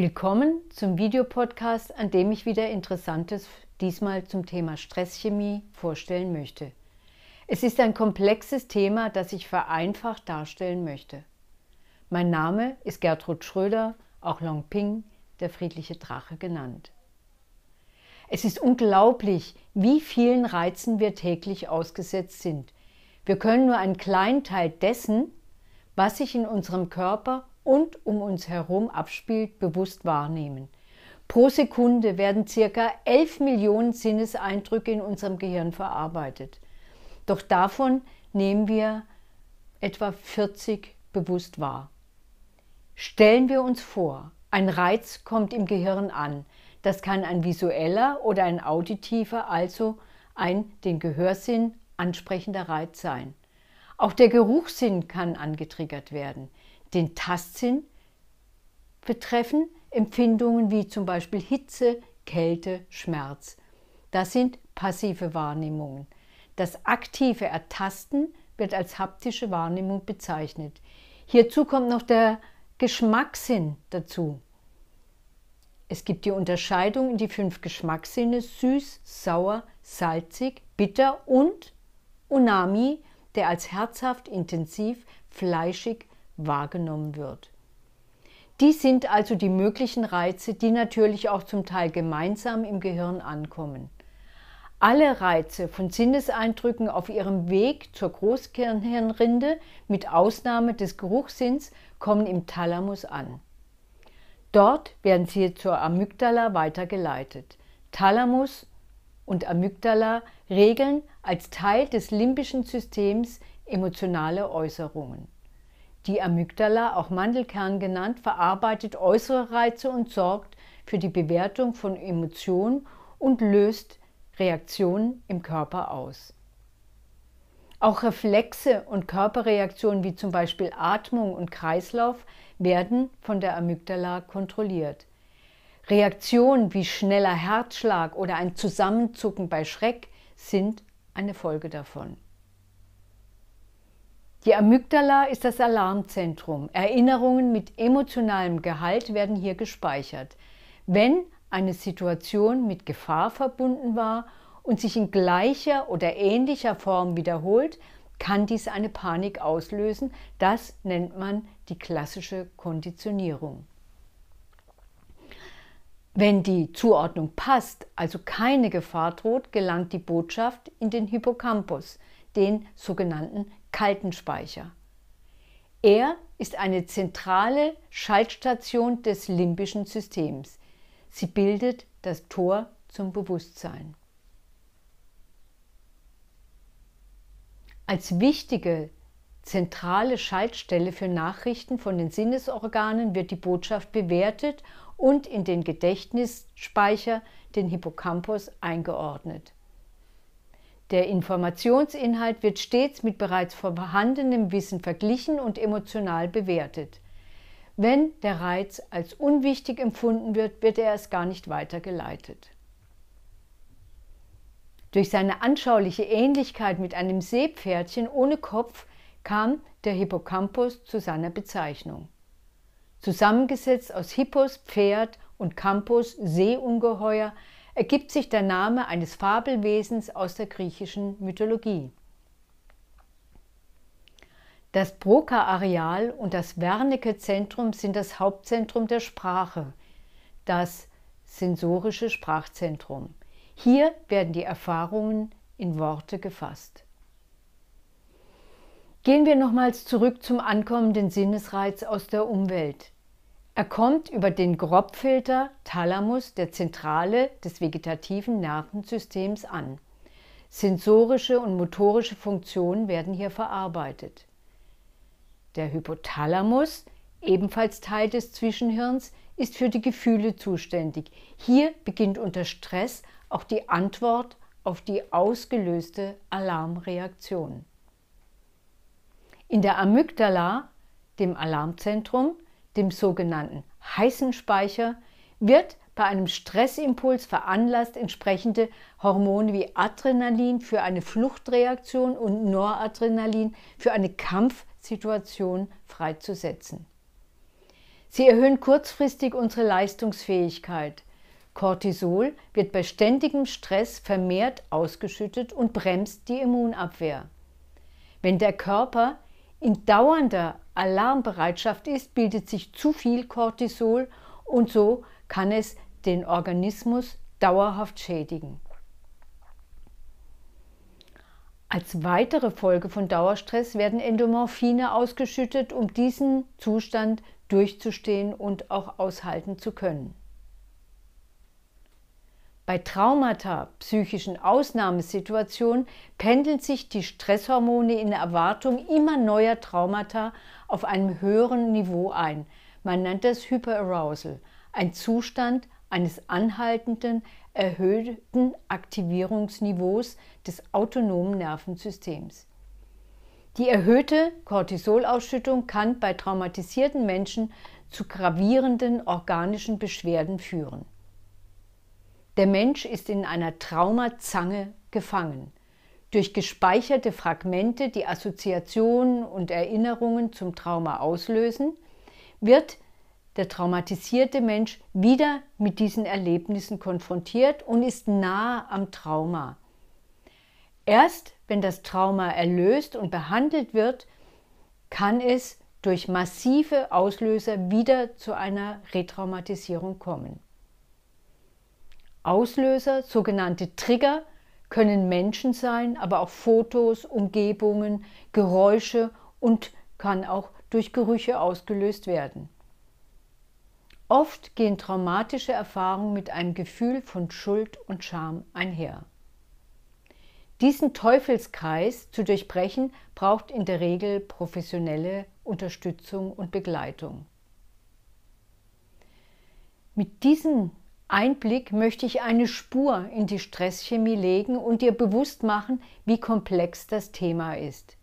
Willkommen zum Videopodcast, an dem ich wieder Interessantes diesmal zum Thema Stresschemie vorstellen möchte. Es ist ein komplexes Thema, das ich vereinfacht darstellen möchte. Mein Name ist Gertrud Schröder, auch Long Ping, der friedliche Drache genannt. Es ist unglaublich, wie vielen Reizen wir täglich ausgesetzt sind. Wir können nur einen kleinen Teil dessen, was sich in unserem Körper und um uns herum abspielt, bewusst wahrnehmen. Pro Sekunde werden circa 11 Millionen Sinneseindrücke in unserem Gehirn verarbeitet. Doch davon nehmen wir etwa 40 bewusst wahr. Stellen wir uns vor, ein Reiz kommt im Gehirn an. Das kann ein visueller oder ein auditiver, also ein den Gehörsinn ansprechender Reiz sein. Auch der Geruchssinn kann angetriggert werden den Tastsinn betreffen Empfindungen wie zum Beispiel Hitze, Kälte, Schmerz. Das sind passive Wahrnehmungen. Das aktive Ertasten wird als haptische Wahrnehmung bezeichnet. Hierzu kommt noch der Geschmackssinn dazu. Es gibt die Unterscheidung in die fünf Geschmackssinne süß, sauer, salzig, bitter und Unami, der als herzhaft, intensiv, fleischig, wahrgenommen wird. Dies sind also die möglichen Reize, die natürlich auch zum Teil gemeinsam im Gehirn ankommen. Alle Reize von Sinneseindrücken auf ihrem Weg zur Großhirnrinde mit Ausnahme des Geruchssinns kommen im Thalamus an. Dort werden sie zur Amygdala weitergeleitet. Thalamus und Amygdala regeln als Teil des limbischen Systems emotionale Äußerungen. Die Amygdala, auch Mandelkern genannt, verarbeitet äußere Reize und sorgt für die Bewertung von Emotionen und löst Reaktionen im Körper aus. Auch Reflexe und Körperreaktionen wie zum Beispiel Atmung und Kreislauf werden von der Amygdala kontrolliert. Reaktionen wie schneller Herzschlag oder ein Zusammenzucken bei Schreck sind eine Folge davon. Die Amygdala ist das Alarmzentrum. Erinnerungen mit emotionalem Gehalt werden hier gespeichert. Wenn eine Situation mit Gefahr verbunden war und sich in gleicher oder ähnlicher Form wiederholt, kann dies eine Panik auslösen. Das nennt man die klassische Konditionierung. Wenn die Zuordnung passt, also keine Gefahr droht, gelangt die Botschaft in den Hippocampus, den sogenannten kalten Speicher. Er ist eine zentrale Schaltstation des limbischen Systems. Sie bildet das Tor zum Bewusstsein. Als wichtige zentrale Schaltstelle für Nachrichten von den Sinnesorganen wird die Botschaft bewertet und in den Gedächtnisspeicher, den Hippocampus, eingeordnet. Der Informationsinhalt wird stets mit bereits vorhandenem Wissen verglichen und emotional bewertet. Wenn der Reiz als unwichtig empfunden wird, wird er erst gar nicht weitergeleitet. Durch seine anschauliche Ähnlichkeit mit einem Seepferdchen ohne Kopf kam der Hippocampus zu seiner Bezeichnung. Zusammengesetzt aus Hippos Pferd und Campus Seeungeheuer ergibt sich der Name eines Fabelwesens aus der griechischen Mythologie. Das Broca-Areal und das Wernicke-Zentrum sind das Hauptzentrum der Sprache, das sensorische Sprachzentrum. Hier werden die Erfahrungen in Worte gefasst. Gehen wir nochmals zurück zum ankommenden Sinnesreiz aus der Umwelt. Er kommt über den Grobfilter Thalamus der Zentrale des vegetativen Nervensystems an. Sensorische und motorische Funktionen werden hier verarbeitet. Der Hypothalamus, ebenfalls Teil des Zwischenhirns, ist für die Gefühle zuständig. Hier beginnt unter Stress auch die Antwort auf die ausgelöste Alarmreaktion. In der Amygdala, dem Alarmzentrum, dem sogenannten heißen Speicher, wird bei einem Stressimpuls veranlasst, entsprechende Hormone wie Adrenalin für eine Fluchtreaktion und Noradrenalin für eine Kampfsituation freizusetzen. Sie erhöhen kurzfristig unsere Leistungsfähigkeit. Cortisol wird bei ständigem Stress vermehrt ausgeschüttet und bremst die Immunabwehr. Wenn der Körper in dauernder Alarmbereitschaft ist, bildet sich zu viel Cortisol und so kann es den Organismus dauerhaft schädigen. Als weitere Folge von Dauerstress werden Endomorphine ausgeschüttet, um diesen Zustand durchzustehen und auch aushalten zu können. Bei Traumata, psychischen Ausnahmesituationen pendeln sich die Stresshormone in Erwartung immer neuer Traumata auf einem höheren Niveau ein. Man nennt das Hyperarousal, ein Zustand eines anhaltenden, erhöhten Aktivierungsniveaus des autonomen Nervensystems. Die erhöhte Cortisolausschüttung kann bei traumatisierten Menschen zu gravierenden organischen Beschwerden führen. Der Mensch ist in einer Traumazange gefangen. Durch gespeicherte Fragmente, die Assoziationen und Erinnerungen zum Trauma auslösen, wird der traumatisierte Mensch wieder mit diesen Erlebnissen konfrontiert und ist nahe am Trauma. Erst wenn das Trauma erlöst und behandelt wird, kann es durch massive Auslöser wieder zu einer Retraumatisierung kommen. Auslöser, sogenannte Trigger, können Menschen sein, aber auch Fotos, Umgebungen, Geräusche und kann auch durch Gerüche ausgelöst werden. Oft gehen traumatische Erfahrungen mit einem Gefühl von Schuld und Scham einher. Diesen Teufelskreis zu durchbrechen braucht in der Regel professionelle Unterstützung und Begleitung. Mit diesem Einblick möchte ich eine Spur in die Stresschemie legen und dir bewusst machen, wie komplex das Thema ist.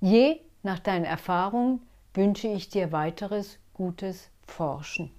Je nach deinen Erfahrungen wünsche ich dir weiteres gutes Forschen.